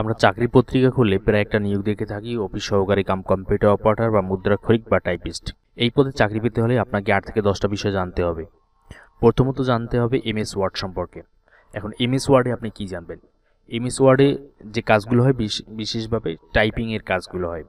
আমরা চাকরি পত্রিকা খুলে প্রায় একটা নিয়োগ দেখে থাকি অফিস সহকারী কাম কম্পিউটার অপারেটর বা মুদ্রাক্ষরিক বা টাইপিস্ট এই পদে চাকরি পেতে হলে আপনাকে আট থেকে দশটা বিষয় জানতে হবে প্রথমত জানতে হবে এম এস ওয়ার্ড সম্পর্কে এখন এম এস ওয়ার্ডে আপনি কি জানবেন এমএস ওয়ার্ডে যে কাজগুলো হয় বিশেষভাবে টাইপিংয়ের কাজগুলো হয়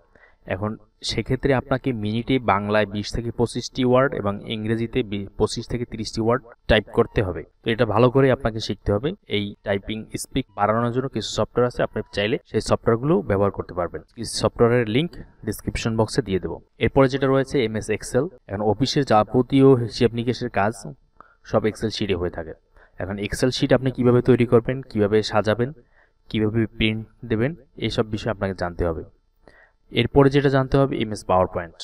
এখন সেক্ষেত্রে আপনাকে মিনিটে বাংলায় বিশ থেকে পঁচিশটি ওয়ার্ড এবং ইংরেজিতে পঁচিশ থেকে তিরিশটি ওয়ার্ড টাইপ করতে হবে তো এটা ভালো করে আপনাকে শিখতে হবে এই টাইপিং স্পিক বাড়ানোর জন্য কিছু সফটওয়্যার আছে আপনি চাইলে সেই সফটওয়্যারগুলো ব্যবহার করতে পারবেন কিছু সফটওয়্যারের লিঙ্ক ডিসক্রিপশন বক্সে দিয়ে দেবো এরপরে যেটা রয়েছে এম এস এক্সেল এখন অফিসের যাবতীয় হিসেব নিকেশের কাজ সব এক্সেল শিটে হয়ে থাকে এখন এক্সেল শিট আপনি কিভাবে তৈরি করবেন কিভাবে সাজাবেন কিভাবে প্রিন্ট দেবেন এইসব বিষয়ে আপনাকে জানতে হবে এরপরে যেটা জানতে হবে এমএস পাওয়ার পয়েন্ট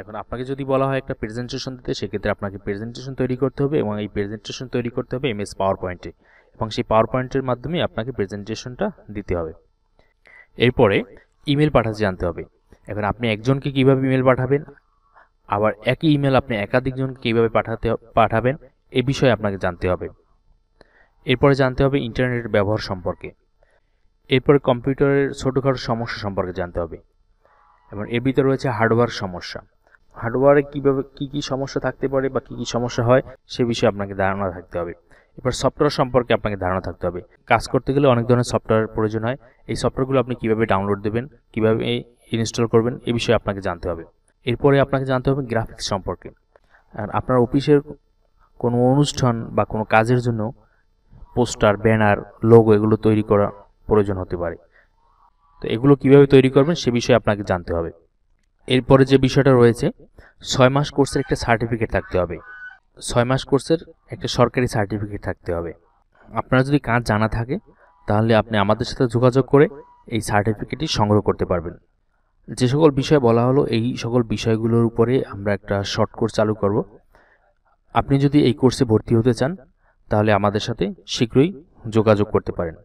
এখন আপনাকে যদি বলা হয় একটা প্রেজেন্টেশন দিতে সেক্ষেত্রে আপনাকে প্রেজেন্টেশন তৈরি করতে হবে এবং এই প্রেজেন্টেশন তৈরি করতে হবে এমএস পাওয়ার পয়েন্টে এবং সেই পাওয়ার পয়েন্টের মাধ্যমে আপনাকে প্রেজেন্টেশনটা দিতে হবে এরপরে ইমেল পাঠাতে জানতে হবে এখন আপনি একজনকে কিভাবে ইমেল পাঠাবেন আবার একই ইমেল আপনি একাধিকজনকে কীভাবে পাঠাতে পাঠাবেন এ বিষয়ে আপনাকে জানতে হবে এরপরে জানতে হবে ইন্টারনেটের ব্যবহার সম্পর্কে এরপরে কম্পিউটারের ছোটোখাটো সমস্যা সম্পর্কে জানতে হবে এবং এর ভিতরে রয়েছে হার্ডওয়্যার সমস্যা হার্ডওয়্যারে কীভাবে কী কী সমস্যা থাকতে পারে বা কী কী সমস্যা হয় সে বিষয়ে আপনাকে ধারণা থাকতে হবে এবার সফটওয়্যার সম্পর্কে আপনাকে ধারণা থাকতে হবে কাজ করতে গেলে অনেক ধরনের সফটওয়্যার প্রয়োজন হয় এই সফটওয়্যারগুলো আপনি কীভাবে ডাউনলোড দেবেন কীভাবে ইনস্টল করবেন এ বিষয়ে আপনাকে জানতে হবে এরপরে আপনাকে জানতে হবে গ্রাফিক্স সম্পর্কে আর আপনার অফিসের কোনো অনুষ্ঠান বা কোনো কাজের জন্য পোস্টার ব্যানার লোগো এগুলো তৈরি করা প্রয়োজন হতে পারে তো এগুলো কিভাবে তৈরি করবেন সে বিষয়ে আপনাকে জানতে হবে এরপরে যে বিষয়টা রয়েছে ছয় মাস কোর্সের একটা সার্টিফিকেট থাকতে হবে ছয় মাস কোর্সের একটা সরকারি সার্টিফিকেট থাকতে হবে আপনার যদি কাজ জানা থাকে তাহলে আপনি আমাদের সাথে যোগাযোগ করে এই সার্টিফিকেটটি সংগ্রহ করতে পারবেন যে সকল বিষয় বলা হলো এই সকল বিষয়গুলোর উপরে আমরা একটা শর্ট কোর্স চালু করব আপনি যদি এই কোর্সে ভর্তি হতে চান তাহলে আমাদের সাথে শীঘ্রই যোগাযোগ করতে পারেন